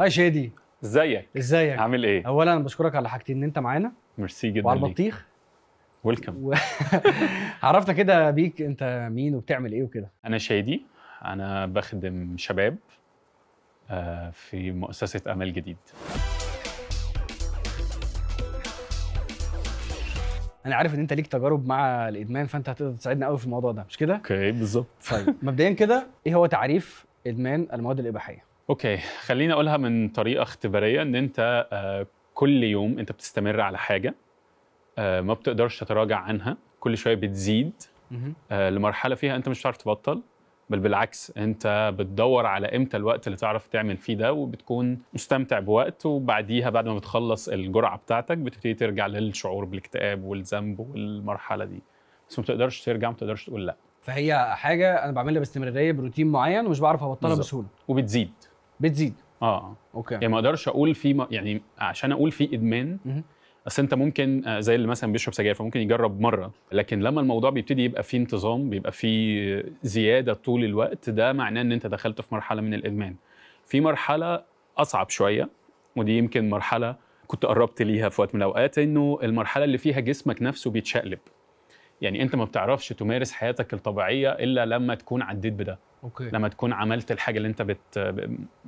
هاي شادي ازيك ازيك عامل ايه اولا بشكرك على حاجتين ان انت معانا ميرسي جدا وعلى البطيخ ويلكم و... عرفنا كده بيك انت مين وبتعمل ايه وكده انا شادي انا بخدم شباب آه، في مؤسسه امل جديد انا عارف ان انت ليك تجارب مع الادمان فانت هتقدر تساعدنا قوي في الموضوع ده مش كده اوكي بالظبط طيب مبدئيا كده ايه هو تعريف ادمان المواد الاباحيه اوكي خليني اقولها من طريقه اختباريه ان انت آه، كل يوم انت بتستمر على حاجه آه، ما بتقدرش تتراجع عنها كل شويه بتزيد آه، لمرحله فيها انت مش هتعرف تبطل بل بالعكس انت بتدور على امتى الوقت اللي تعرف تعمل فيه ده وبتكون مستمتع بوقت وبعديها بعد ما بتخلص الجرعه بتاعتك بتبتدي ترجع للشعور بالاكتئاب والذنب والمرحله دي بس ما بتقدرش ترجع ما بتقدرش تقول لا فهي حاجه انا بعملها باستمراريه بروتين معين ومش بعرف ابطلها بسهوله وبتزيد بتزيد اه اوكي يعني ما اقدرش اقول في يعني عشان اقول في ادمان اصل انت ممكن آه، زي اللي مثلا بيشرب سجاير فممكن يجرب مره لكن لما الموضوع بيبتدي يبقى فيه انتظام بيبقى فيه زياده طول الوقت ده معناه ان انت دخلت في مرحله من الادمان في مرحله اصعب شويه ودي يمكن مرحله كنت قربت ليها في وقت من الاوقات انه المرحله اللي فيها جسمك نفسه بيتشقلب يعني انت ما بتعرفش تمارس حياتك الطبيعيه الا لما تكون عديت بده أوكي. لما تكون عملت الحاجه اللي انت بت...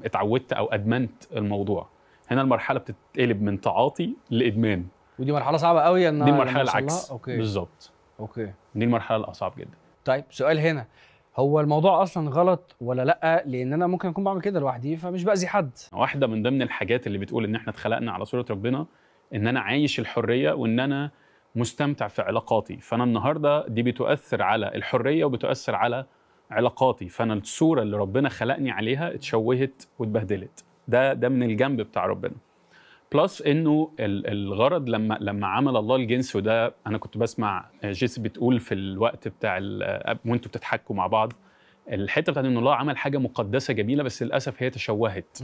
اتعودت او ادمنت الموضوع هنا المرحله بتتقلب من تعاطي لادمان ودي مرحله صعبه قوي ان دي المرحله العكس بالظبط اوكي دي المرحله الاصعب جدا طيب سؤال هنا هو الموضوع اصلا غلط ولا لا لان انا ممكن اكون بعمل كده لوحدي فمش باذي حد واحده من ضمن الحاجات اللي بتقول ان احنا اتخلقنا على صوره ربنا ان انا عايش الحريه وان انا مستمتع في علاقاتي فانا النهارده دي بتؤثر على الحريه وبتؤثر على علاقاتي فانا الصوره اللي ربنا خلقني عليها اتشوهت واتبهدلت ده ده من الجنب بتاع ربنا بلس انه الغرض لما لما عمل الله الجنس وده انا كنت بسمع جيسي بتقول في الوقت بتاع وانتوا بتتحكوا مع بعض الحته بتاعت ان الله عمل حاجه مقدسه جميله بس للاسف هي تشوهت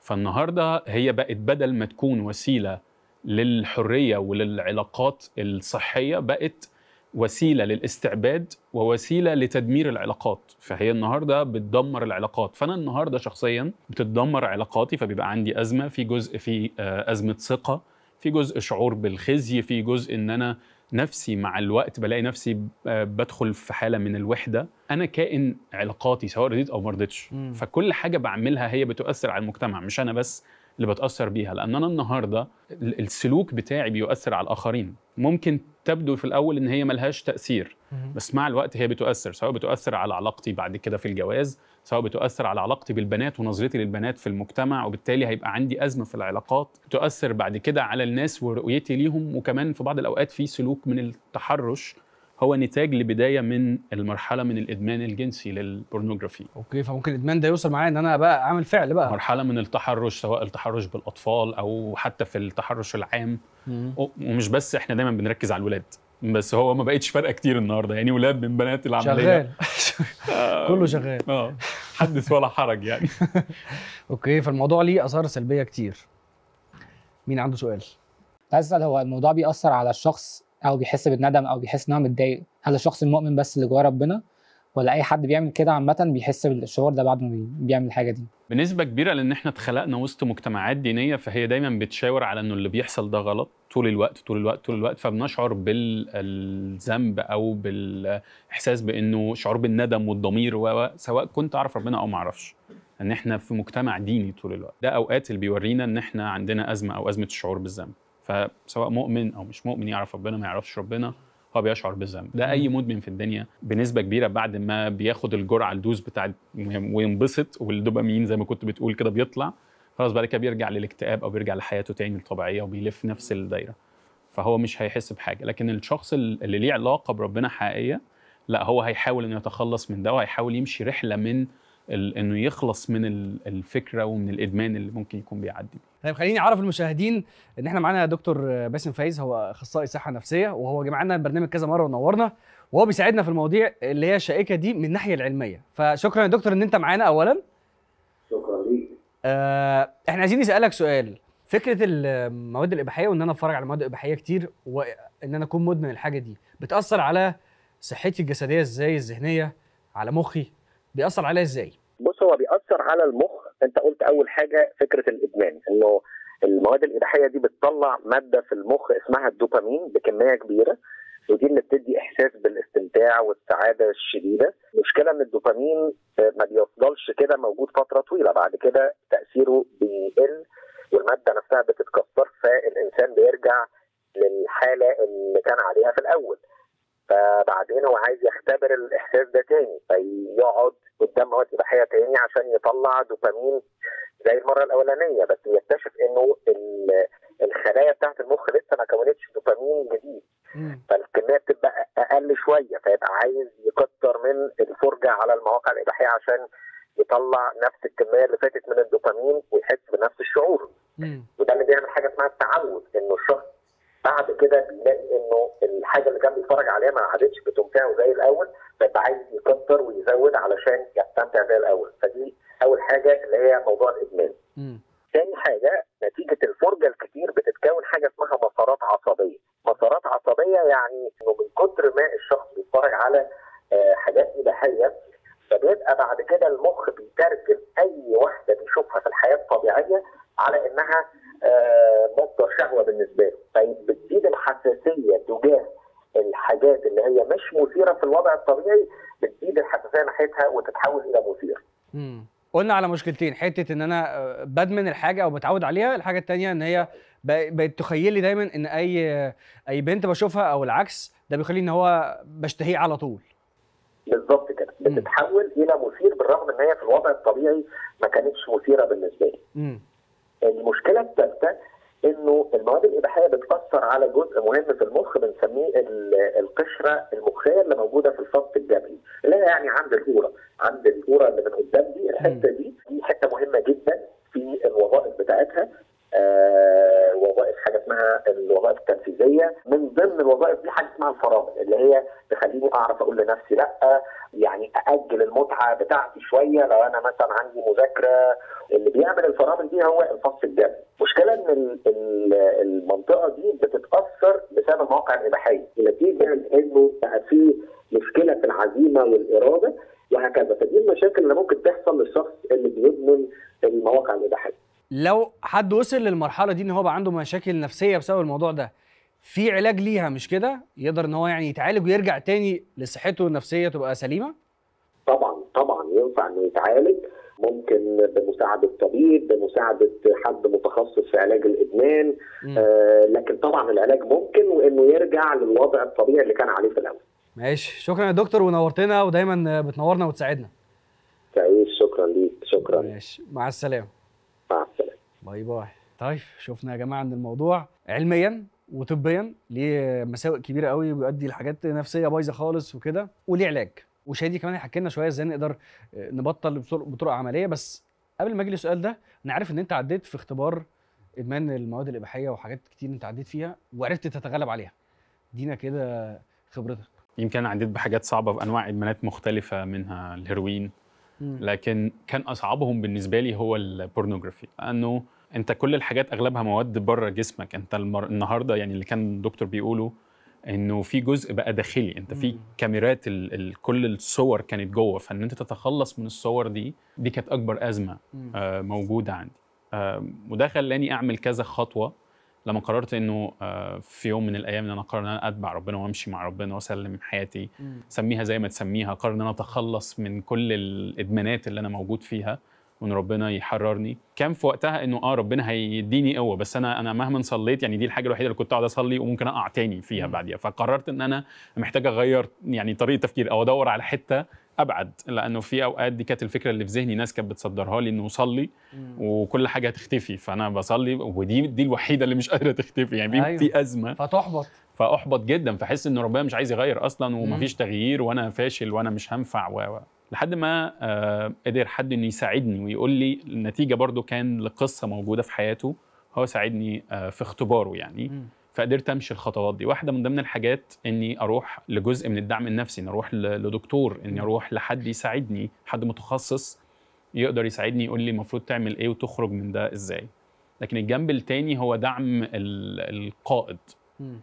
فالنهارده هي بقت بدل ما تكون وسيله للحريه وللعلاقات الصحيه بقت وسيله للاستعباد ووسيله لتدمير العلاقات فهي النهارده بتدمر العلاقات فانا النهارده شخصيا بتدمر علاقاتي فبيبقى عندي ازمه في جزء في آه، ازمه ثقه في جزء شعور بالخزي في جزء ان انا نفسي مع الوقت بلاقي نفسي آه، بدخل في حاله من الوحده انا كائن علاقاتي سواء رضيت او ما فكل حاجه بعملها هي بتؤثر على المجتمع مش انا بس اللي بتاثر بيها لان انا النهارده السلوك بتاعي بيؤثر على الاخرين ممكن تبدو في الاول ان هي ملهاش تاثير بس مع الوقت هي بتؤثر سواء بتؤثر على علاقتي بعد كده في الجواز سواء بتؤثر على علاقتي بالبنات ونظرتي للبنات في المجتمع وبالتالي هيبقى عندي ازمه في العلاقات تؤثر بعد كده على الناس ورؤيتي ليهم وكمان في بعض الاوقات في سلوك من التحرش هو نتاج لبدايه من المرحله من الادمان الجنسي للبورنوجرافي اوكي فممكن الادمان ده يوصل معايا ان انا بقى عامل فعل بقى مرحله من التحرش سواء التحرش بالاطفال او حتى في التحرش العام ومش بس احنا دايما بنركز على الولاد بس هو ما بقتش فارقه كتير النهارده يعني ولاد من بنات العمليه شغال كله شغال اه حدث ولا حرج يعني اوكي فالموضوع ليه اثار سلبيه كتير مين عنده سؤال؟ عايز اسال هو الموضوع بيأثر على الشخص او بيحس بالندم او بيحس ان هو متضايق هل الشخص المؤمن بس اللي جواه ربنا ولا اي حد بيعمل كده عامه بيحس بالشعور ده بعد ما بيعمل الحاجه دي بنسبه كبيره لان احنا اتخلقنا وسط مجتمعات دينيه فهي دايما بتشاور على انه اللي بيحصل ده غلط طول الوقت طول الوقت طول الوقت فبنشعر بالذنب او بالاحساس بانه شعور بالندم والضمير سواء كنت اعرف ربنا او ما اعرفش ان احنا في مجتمع ديني طول الوقت ده اوقات اللي بيورينا ان احنا عندنا ازمه او ازمه الشعور بالذنب فسواء مؤمن او مش مؤمن يعرف ربنا ما يعرفش ربنا هو بيشعر بالذنب ده اي مدمن في الدنيا بنسبه كبيره بعد ما بياخد الجرعه الدوز بتاع وينبسط والدوبامين زي ما كنت بتقول كده بيطلع خلاص بعد كده بيرجع للاكتئاب او بيرجع لحياته تاني الطبيعيه وبيلف نفس الدايره فهو مش هيحس بحاجه لكن الشخص اللي ليه علاقه بربنا حقيقيه لا هو هيحاول انه يتخلص من ده وهيحاول يمشي رحله من انه يخلص من الفكره ومن الادمان اللي ممكن يكون بيعدي بيه. طيب خليني اعرف المشاهدين ان احنا معانا دكتور باسم فايز هو اخصائي صحه نفسيه وهو جه معانا البرنامج كذا مره ونورنا وهو بيساعدنا في المواضيع اللي هي شائكه دي من الناحيه العلميه فشكرا يا دكتور ان انت معانا اولا شكرا ليك آه، احنا عايزين نسالك سؤال فكره المواد الاباحيه وان انا اتفرج على مواد اباحيه كتير وان انا اكون مدمن الحاجه دي بتاثر على صحتي الجسديه ازاي الذهنيه على مخي بيأثر عليا ازاي بص هو بيأثر على المخ انت قلت اول حاجه فكره الادمان انه المواد الاباحيه دي بتطلع ماده في المخ اسمها الدوبامين بكميه كبيره ودي اللي بتدي احساس بالاستمتاع والسعاده الشديده المشكله ان الدوبامين آه، ما بيفضلش كده موجود فتره طويله بعد كده تاثيره بيقل والماده نفسها بتتكسر فالانسان بيرجع للحاله اللي كان عليها في الاول فبعدين هو عايز يختبر الاحساس ده تاني فيقعد قدام مواد اباحيه تاني عشان يطلع دوبامين زي المره الاولانيه بس يكتشف انه الخلايا بتاعت المخ لسه ما كونتش دوبامين جديد فالكميه بتبقى اقل شويه فيبقى عايز يكتر من الفرجه على المواقع الاباحيه عشان يطلع نفس الكميه اللي فاتت من الدوبامين ويحس بنفس الشعور وده اللي بيعمل حاجه اسمها التعود انه الشخص بعد كده بيلاقي انه الحاجه اللي كان بيتفرج عليها ما عادتش بتمتعه زي الاول فبقى عايز يكتر ويزود علشان يستمتع زي الاول فدي اول حاجه اللي هي موضوع الادمان. ثاني حاجه نتيجه الفرجه الكتير بتتكون حاجه اسمها مسارات عصبيه، مسارات عصبيه يعني انه من كتر ما الشخص بيتفرج على آه، حاجات اباحيه فبيبقى بعد كده المخ بيترجم اي واحده بيشوفها في الحياه الطبيعيه على انها آه، مصدر شهوه بالنسبه له. فبتزيد طيب، الحساسيه تجاه الحاجات اللي هي مش مثيره في الوضع الطبيعي بتزيد الحساسيه ناحيتها وتتحول الى مثير. امم قلنا على مشكلتين حته ان انا آه، بدمن الحاجه او بتعود عليها الحاجه الثانيه ان هي بقت تخيل لي دايما ان اي اي بنت بشوفها او العكس ده بيخليني ان هو بشتهيه على طول بالظبط كده بتتحول الى مثير بالرغم ان هي في الوضع الطبيعي ما كانتش مثيره بالنسبه لي. امم المشكله الثالثه انه المواد الاباحيه بتاثر على جزء مهم في المخ بنسميه القشره المخيه اللي موجوده في الفص الجبهي اللي هي يعني عند الهوره عند الهوره اللي من قدام دي الحته دي دي حته مهمه جدا في الوظائف بتاعتها آه، وظائف حاجه اسمها الوظائف التنفيذيه من ضمن الوظائف دي حاجه اسمها الفرامل اللي هي تخليني اعرف اقول لنفسي لا يعني ااجل المتعه بتاعتي شويه لو انا مثلا عندي مذاكره اللي بيعمل الفرامل دي هو الفص الجبهي المشكله ان المنطقه دي بتتاثر بسبب المواقع الاباحيه نتيجه انه بقى في مشكله في العزيمه والاراده وهكذا فدي المشاكل اللي ممكن تحصل للشخص اللي بيدمن المواقع الاباحيه لو حد وصل للمرحله دي ان هو بقى عنده مشاكل نفسيه بسبب الموضوع ده في علاج ليها مش كده يقدر ان هو يعني يتعالج ويرجع تاني لصحته النفسيه تبقى سليمه طبعا طبعا ينفع انه يتعالج ممكن بمساعدة طبيب بمساعدة حد متخصص في علاج الإدمان آه لكن طبعا العلاج ممكن وإنه يرجع للوضع الطبيعي اللي كان عليه في الأول ماشي شكرا يا دكتور ونورتنا ودايما بتنورنا وتساعدنا تعيش شكرا ليك شكرا ماشي مع السلامة باي باي طيب شفنا يا جماعه ان الموضوع علميا وطبيا ليه مساوئ كبيره قوي وبيؤدي لحاجات نفسيه بايظه خالص وكده وليه علاج وشادي كمان هيحكي لنا شويه ازاي نقدر آه، نبطل بطرق عمليه بس قبل ما اجي للسؤال ده انا عارف ان انت عديت في اختبار ادمان المواد الاباحيه وحاجات كتير انت عديت فيها وعرفت تتغلب عليها دينا كده خبرتك يمكن عديت بحاجات صعبه بانواع ادمانات مختلفه منها الهيروين لكن كان اصعبهم بالنسبه لي هو البورنوجرافي لانه انت كل الحاجات اغلبها مواد بره جسمك انت المر... النهارده يعني اللي كان الدكتور بيقوله انه في جزء بقى داخلي انت في كاميرات ال... ال... كل الصور كانت جوه فان انت تتخلص من الصور دي دي كانت اكبر ازمه آه موجوده عندي آه وده خلاني اعمل كذا خطوه لما قررت انه آه في يوم من الايام ان انا قرر ان انا اتبع ربنا وامشي مع ربنا واسلم حياتي سميها زي ما تسميها قرر ان انا اتخلص من كل الادمانات اللي انا موجود فيها وان ربنا يحررني كان في وقتها انه اه ربنا هيديني قوه بس انا انا مهما صليت يعني دي الحاجه الوحيده اللي كنت اقعد اصلي وممكن اقع تاني فيها بعديها فقررت ان انا محتاج اغير يعني طريقه تفكير او ادور على حته ابعد لانه في اوقات دي كانت الفكره اللي في ذهني ناس كانت بتصدرها لي انه صلي وكل حاجه هتختفي فانا بصلي ودي دي الوحيده اللي مش قادره تختفي يعني أيوة. دي ازمه فتحبط فاحبط جدا فاحس ان ربنا مش عايز يغير اصلا ومفيش تغيير وانا فاشل وانا مش هنفع و لحد ما آه، قدر حد انه يساعدني ويقول لي النتيجه برضو كان لقصه موجوده في حياته هو ساعدني آه، في اختباره يعني فقدرت امشي الخطوات دي واحده من ضمن الحاجات اني اروح لجزء من الدعم النفسي اني اروح لدكتور اني اروح لحد يساعدني حد متخصص يقدر يساعدني يقول لي المفروض تعمل ايه وتخرج من ده ازاي لكن الجنب التاني هو دعم القائد م.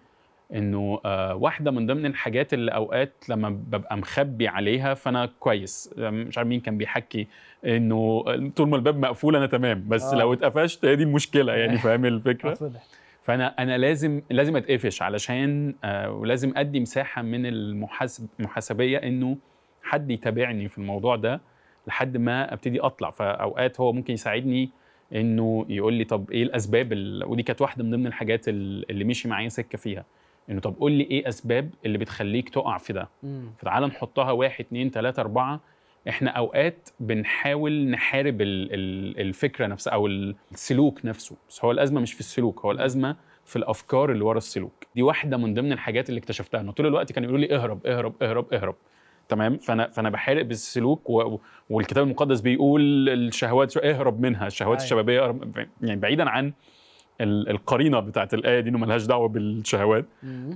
انه آه، واحده من ضمن الحاجات اللي اوقات لما ببقى مخبي عليها فانا كويس آه، مش عارف مين كان بيحكي انه طول ما الباب مقفول انا تمام بس آه. لو اتقفشت هي دي المشكله يعني فاهم الفكره فانا انا لازم لازم اتقفش علشان آه، ولازم ادي مساحه من المحاسب المحاسبيه انه حد يتابعني في الموضوع ده لحد ما ابتدي اطلع فاوقات هو ممكن يساعدني انه يقول لي طب ايه الاسباب ودي كانت واحده من ضمن الحاجات اللي مشي معايا سكه فيها انه طب قول لي ايه اسباب اللي بتخليك تقع في ده فتعال نحطها واحد اتنين تلاته اربعه احنا اوقات بنحاول نحارب الفكره نفسها او السلوك نفسه بس هو الازمه مش في السلوك هو الازمه في الافكار اللي ورا السلوك دي واحده من ضمن الحاجات اللي اكتشفتها انه طول الوقت كانوا يقولوا لي اهرب اهرب اهرب اهرب تمام فانا فانا بحارب بالسلوك و... والكتاب المقدس بيقول الشهوات اهرب منها الشهوات أيه. الشبابيه اهرب يعني بعيدا عن القرينه بتاعت الايه دي انه ملهاش دعوه بالشهوات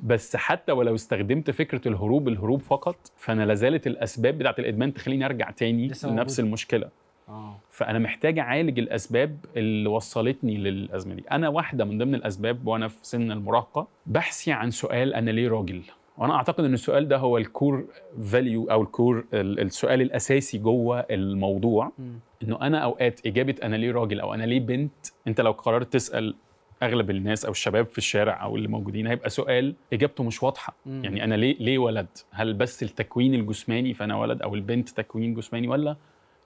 بس حتى ولو استخدمت فكره الهروب الهروب فقط فانا لازالت الاسباب بتاعت الادمان تخليني ارجع تاني لنفس المشكله آه. فانا محتاج اعالج الاسباب اللي وصلتني للازمه دي انا واحده من ضمن الاسباب وانا في سن المراهقه بحثي عن سؤال انا ليه راجل وانا اعتقد ان السؤال ده هو الكور فاليو او الكور السؤال الاساسي جوه الموضوع م. انه انا اوقات اجابه انا ليه راجل او انا ليه بنت انت لو قررت تسال اغلب الناس او الشباب في الشارع او اللي موجودين هيبقى سؤال اجابته مش واضحه مم. يعني انا ليه ليه ولد هل بس التكوين الجسماني فانا ولد او البنت تكوين جسماني ولا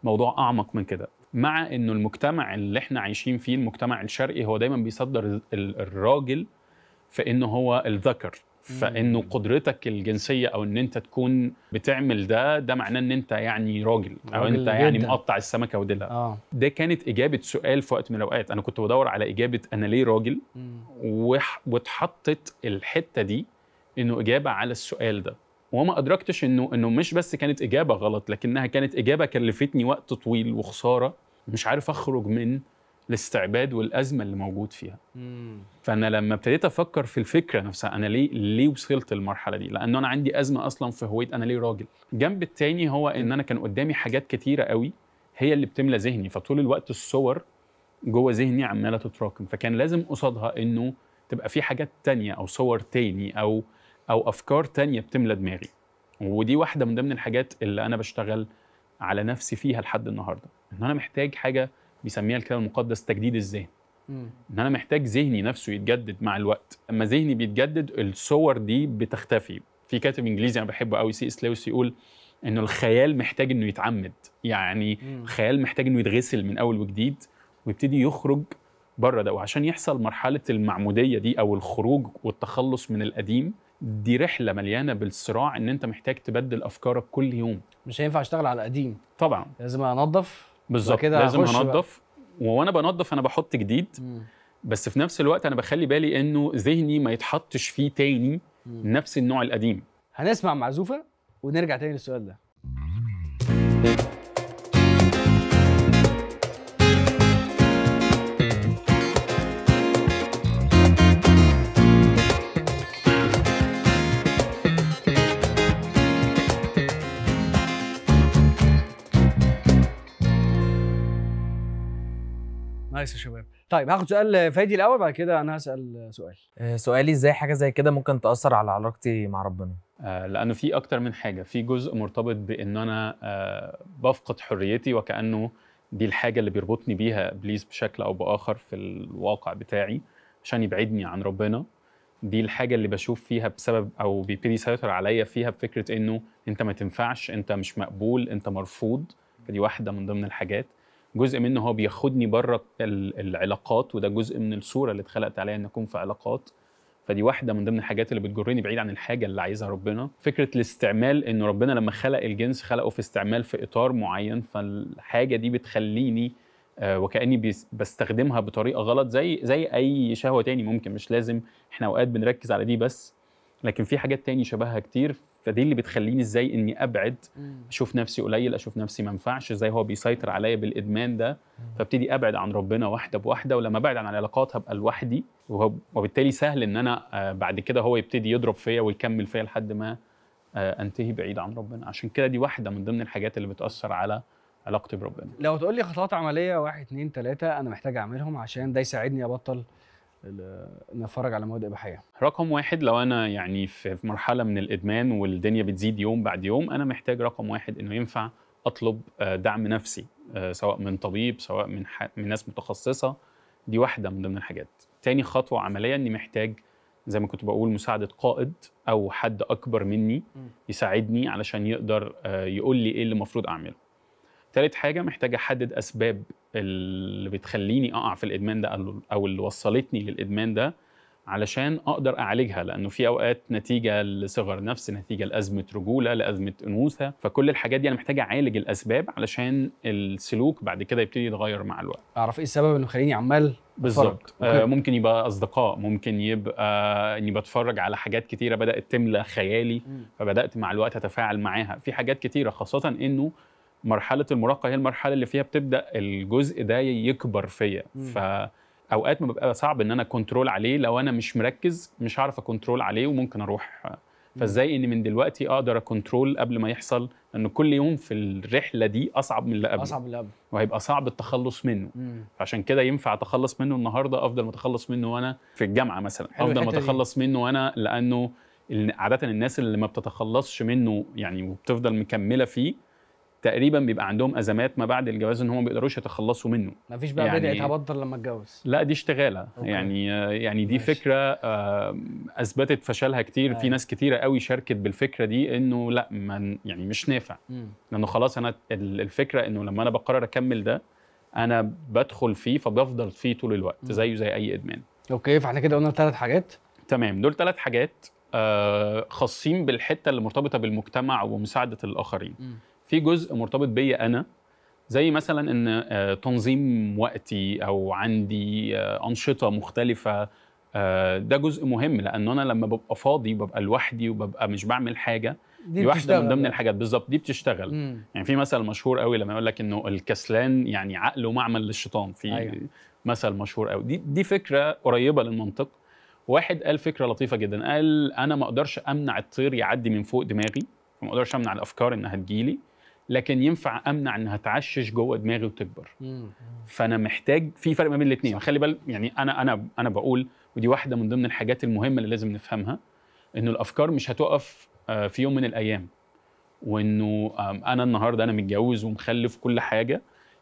موضوع اعمق من كده مع انه المجتمع اللي احنا عايشين فيه المجتمع الشرقي هو دايما بيصدر الراجل في انه هو الذكر فانه قدرتك الجنسيه او ان انت تكون بتعمل ده ده معناه ان انت يعني راجل او راجل انت يعني مقطع السمكه وديلها آه. ده كانت اجابه سؤال في وقت من الاوقات انا كنت بدور على اجابه انا ليه راجل وح... واتحطت الحته دي انه اجابه على السؤال ده وما ادركتش انه انه مش بس كانت اجابه غلط لكنها كانت اجابه كلفتني وقت طويل وخساره مش عارف اخرج من الاستعباد والازمه اللي موجود فيها مم. فانا لما ابتديت افكر في الفكره نفسها انا ليه ليه وصلت للمرحله دي لانه انا عندي ازمه اصلا في هويه انا ليه راجل الجنب التاني هو ان انا كان قدامي حاجات كتيره قوي هي اللي بتملى ذهني فطول الوقت الصور جوه ذهني عماله تتراكم فكان لازم قصادها انه تبقى في حاجات تانية او صور تاني او او افكار تانية بتملى دماغي ودي واحده من ضمن الحاجات اللي انا بشتغل على نفسي فيها لحد النهارده ان انا محتاج حاجه بيسميها الكتاب المقدس تجديد الذهن ان انا محتاج ذهني نفسه يتجدد مع الوقت اما ذهني بيتجدد الصور دي بتختفي في كاتب انجليزي انا بحبه قوي سي اس لويس يقول انه الخيال محتاج انه يتعمد يعني مم. الخيال محتاج انه يتغسل من اول وجديد ويبتدي يخرج بره ده وعشان يحصل مرحله المعموديه دي او الخروج والتخلص من القديم دي رحله مليانه بالصراع ان انت محتاج تبدل افكارك كل يوم مش هينفع اشتغل على القديم طبعا لازم انظف بالظبط لازم هنضف وانا بنضف انا بحط جديد مم. بس في نفس الوقت انا بخلي بالي انه ذهني ما يتحطش فيه تاني مم. نفس النوع القديم هنسمع معزوفه ونرجع تاني للسؤال ده كويس يا شباب طيب هاخد سؤال فادي الاول بعد كده انا هسال سؤال آه، سؤالي ازاي حاجه زي كده ممكن تاثر على علاقتي مع ربنا آه، لانه في اكتر من حاجه في جزء مرتبط بان انا آه، بفقد حريتي وكانه دي الحاجه اللي بيربطني بيها ابليس بشكل او باخر في الواقع بتاعي عشان يبعدني عن ربنا دي الحاجه اللي بشوف فيها بسبب او بيبتدي يسيطر عليا فيها بفكره انه انت ما تنفعش انت مش مقبول انت مرفوض فدي واحده من ضمن الحاجات جزء منه هو بياخدني بره العلاقات وده جزء من الصوره اللي اتخلقت عليها ان اكون في علاقات فدي واحده من ضمن الحاجات اللي بتجرني بعيد عن الحاجه اللي عايزها ربنا فكره الاستعمال ان ربنا لما خلق الجنس خلقه في استعمال في اطار معين فالحاجه دي بتخليني آه، وكاني بستخدمها بطريقه غلط زي زي اي شهوه تاني ممكن مش لازم احنا اوقات بنركز على دي بس لكن في حاجات تاني شبهها كتير فدي اللي بتخليني ازاي اني ابعد اشوف نفسي قليل اشوف نفسي ما ينفعش ازاي هو بيسيطر عليا بالادمان ده فابتدي ابعد عن ربنا واحده بواحده ولما ابعد عن العلاقات هبقى لوحدي وبالتالي سهل ان انا آه، بعد كده هو يبتدي يضرب فيا ويكمل فيا لحد ما آه، انتهي بعيد عن ربنا عشان كده دي واحده من ضمن الحاجات اللي بتاثر على علاقتي بربنا لو تقول لي خطوات عمليه واحد اتنين تلاته انا محتاج اعملهم عشان ده يساعدني ابطل نتفرج على مواد اباحيه رقم واحد لو انا يعني في مرحله من الادمان والدنيا بتزيد يوم بعد يوم انا محتاج رقم واحد انه ينفع اطلب آه، دعم نفسي آه، سواء من طبيب سواء من ح... من ناس متخصصه دي واحده من ضمن الحاجات تاني خطوه عمليه اني محتاج زي ما كنت بقول مساعده قائد او حد اكبر مني يساعدني علشان يقدر آه، يقول لي ايه اللي المفروض اعمله تالت حاجه محتاج احدد اسباب اللي بتخليني اقع في الادمان ده او اللي وصلتني للادمان ده علشان اقدر اعالجها لانه في اوقات نتيجه لصغر نفس نتيجه لازمه رجوله لازمه انوثه فكل الحاجات دي انا محتاج اعالج الاسباب علشان السلوك بعد كده يبتدي يتغير مع الوقت اعرف ايه السبب اللي مخليني عمال بالظبط آه ممكن يبقى اصدقاء ممكن يبقى اني بتفرج على حاجات كتيره بدات تملى خيالي فبدات مع الوقت اتفاعل معاها في حاجات كتيره خاصه انه مرحله المراهقه هي المرحله اللي فيها بتبدا الجزء ده يكبر فيا فاوقات ما ببقى صعب ان انا كنترول عليه لو انا مش مركز مش هعرف اكنترول عليه وممكن اروح فازاي ان من دلوقتي اقدر اكنترول قبل ما يحصل لان كل يوم في الرحله دي اصعب من اللي قبله اصعب من اللي قبله وهيبقى صعب التخلص منه فعشان كده ينفع اتخلص منه النهارده افضل ما اتخلص منه وانا في الجامعه مثلا افضل ما اتخلص منه وانا لانه عاده الناس اللي ما بتتخلصش منه يعني وبتفضل مكمله فيه تقريبا بيبقى عندهم ازمات ما بعد الجواز ان هم ما بيقدروش يتخلصوا منه مفيش بقى يعني بدات ابطل لما اتجوز لا دي اشتغاله أوكي. يعني يعني دي ماشي. فكره اثبتت فشلها كتير أي. في أيوة. ناس كتيره قوي شاركت بالفكره دي انه لا من يعني مش نافع مم. لانه خلاص انا الفكره انه لما انا بقرر اكمل ده انا بدخل فيه فبفضل فيه طول الوقت زيه زي اي ادمان اوكي فاحنا كده قلنا ثلاث حاجات تمام دول ثلاث حاجات آه، خاصين بالحته اللي مرتبطه بالمجتمع ومساعده الاخرين م. في جزء مرتبط بيا انا زي مثلا ان آه، تنظيم وقتي او عندي آه، انشطه مختلفه آه، ده جزء مهم لان انا لما ببقى فاضي ببقى لوحدي وببقى مش بعمل حاجه دي, دي واحده من ضمن الحاجات بالظبط دي بتشتغل مم. يعني في مثل مشهور قوي لما يقول لك انه الكسلان يعني عقله معمل للشيطان في أيوة. مثل مشهور قوي دي دي فكره قريبه للمنطق واحد قال فكره لطيفه جدا قال انا ما اقدرش امنع الطير يعدي من فوق دماغي ما اقدرش امنع الافكار انها تجيلي لكن ينفع امنع انها تعشش جوه دماغي وتكبر فانا محتاج في فرق ما بين الاثنين يعني خلي بال يعني انا انا انا بقول ودي واحده من ضمن الحاجات المهمه اللي لازم نفهمها انه الافكار مش هتقف آه، في يوم من الايام وانه انا النهارده انا متجوز ومخلف كل حاجه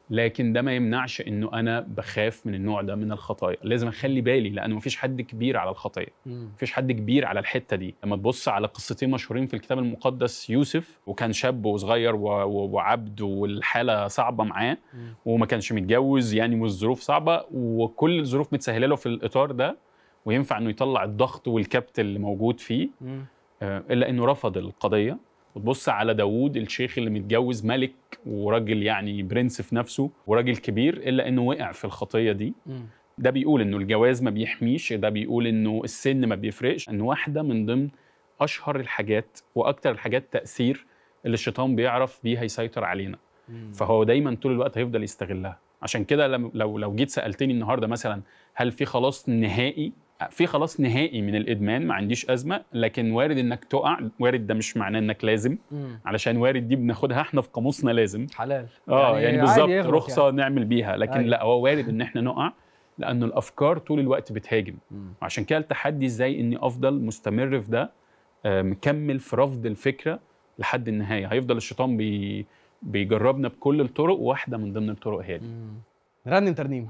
لكن ده ما يمنعش انه انا بخاف من النوع ده من الخطايا لازم اخلي بالي لانه مفيش حد كبير على الخطايا مفيش حد كبير على الحته دي لما تبص على قصتين مشهورين في الكتاب المقدس يوسف وكان شاب وصغير و... وعبد والحاله صعبه معاه وما كانش متجوز يعني والظروف صعبه وكل الظروف متسهله له في الاطار ده وينفع انه يطلع الضغط والكبت اللي موجود فيه آه، الا انه رفض القضيه وتبص على داوود الشيخ اللي متجوز ملك وراجل يعني برنس في نفسه وراجل كبير الا انه وقع في الخطيه دي م. ده بيقول انه الجواز ما بيحميش ده بيقول انه السن ما بيفرقش ان واحده من ضمن اشهر الحاجات واكثر الحاجات تاثير اللي الشيطان بيعرف بيها يسيطر علينا م. فهو دايما طول الوقت هيفضل يستغلها عشان كده لو لو جيت سالتني النهارده مثلا هل في خلاص نهائي في خلاص نهائي من الادمان ما عنديش ازمه لكن وارد انك تقع وارد ده مش معناه انك لازم مم. علشان وارد دي بناخدها احنا في قاموسنا لازم حلال اه يعني, يعني بالظبط يعني. رخصه يعني. نعمل بيها لكن أي. أيوة. لا هو وارد ان احنا نقع لانه الافكار طول الوقت بتهاجم مم. وعشان كده التحدي ازاي اني افضل مستمر في ده آه، مكمل في رفض الفكره لحد النهايه هيفضل الشيطان بي بيجربنا بكل الطرق واحده من ضمن الطرق هي دي رنم ترنيمه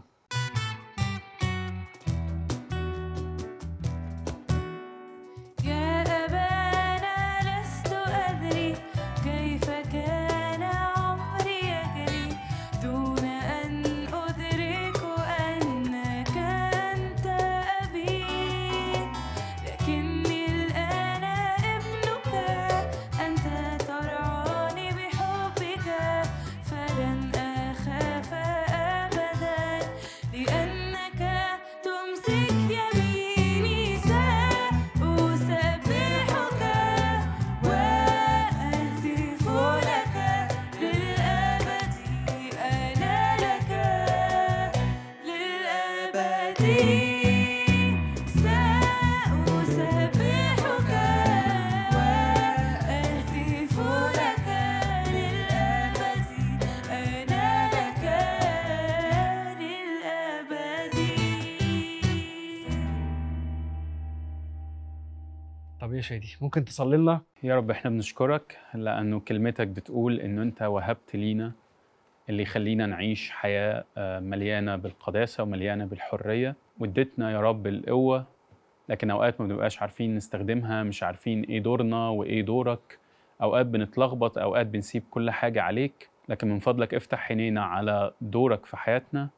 شادي ممكن تصلي لنا يا رب احنا بنشكرك لأنه كلمتك بتقول أنه أنت وهبت لينا اللي يخلينا نعيش حياة آه، مليانة بالقداسة ومليانة بالحرية واديتنا يا رب القوة لكن أوقات ما بنبقاش عارفين نستخدمها مش عارفين إيه دورنا وإيه دورك أوقات بنتلخبط أوقات بنسيب كل حاجة عليك لكن من فضلك افتح حنينا على دورك في حياتنا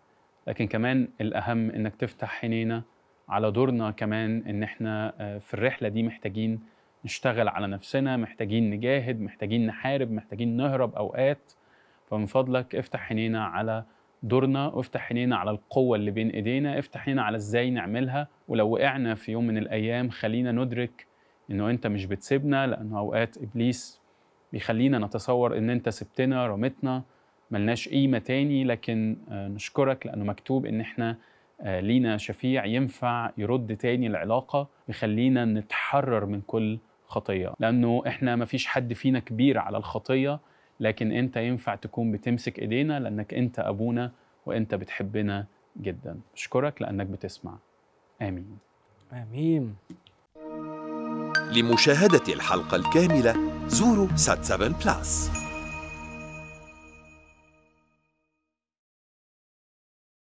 لكن كمان الأهم إنك تفتح حنينا على دورنا كمان ان احنا آه، في الرحله دي محتاجين نشتغل على نفسنا محتاجين نجاهد محتاجين نحارب محتاجين نهرب اوقات فمن فضلك افتح عينينا على دورنا وافتح عينينا على القوة اللي بين ايدينا افتح عينينا على ازاي نعملها ولو وقعنا في يوم من الايام خلينا ندرك انه انت مش بتسيبنا لانه اوقات ابليس بيخلينا نتصور ان انت سبتنا رمتنا ملناش قيمة تاني لكن آه، نشكرك لانه مكتوب ان احنا آه، لينا شفيع ينفع يرد تاني العلاقة يخلينا نتحرر من كل خطية لأنه إحنا ما فيش حد فينا كبير على الخطية لكن أنت ينفع تكون بتمسك إيدينا لأنك أنت أبونا وأنت بتحبنا جدا أشكرك لأنك بتسمع آمين آمين لمشاهدة الحلقة الكاملة زوروا سات 7 بلاس